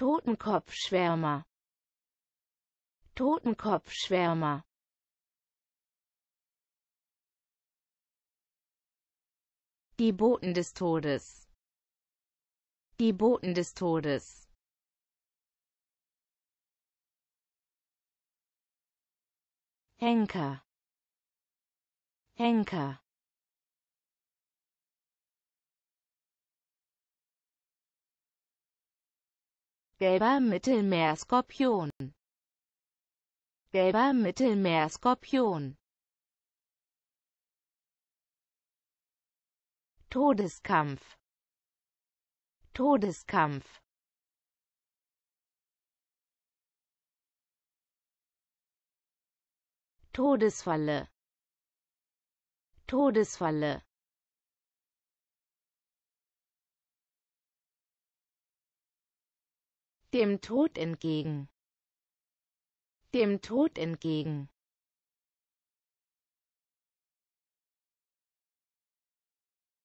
Totenkopfschwärmer Totenkopfschwärmer Die Boten des Todes Die Boten des Todes Henker Henker Gelber Mittelmeerskorpion. Gelber Mittelmeerskorpion. Todeskampf. Todeskampf. Todesfalle. Todesfalle. dem Tod entgegen dem Tod entgegen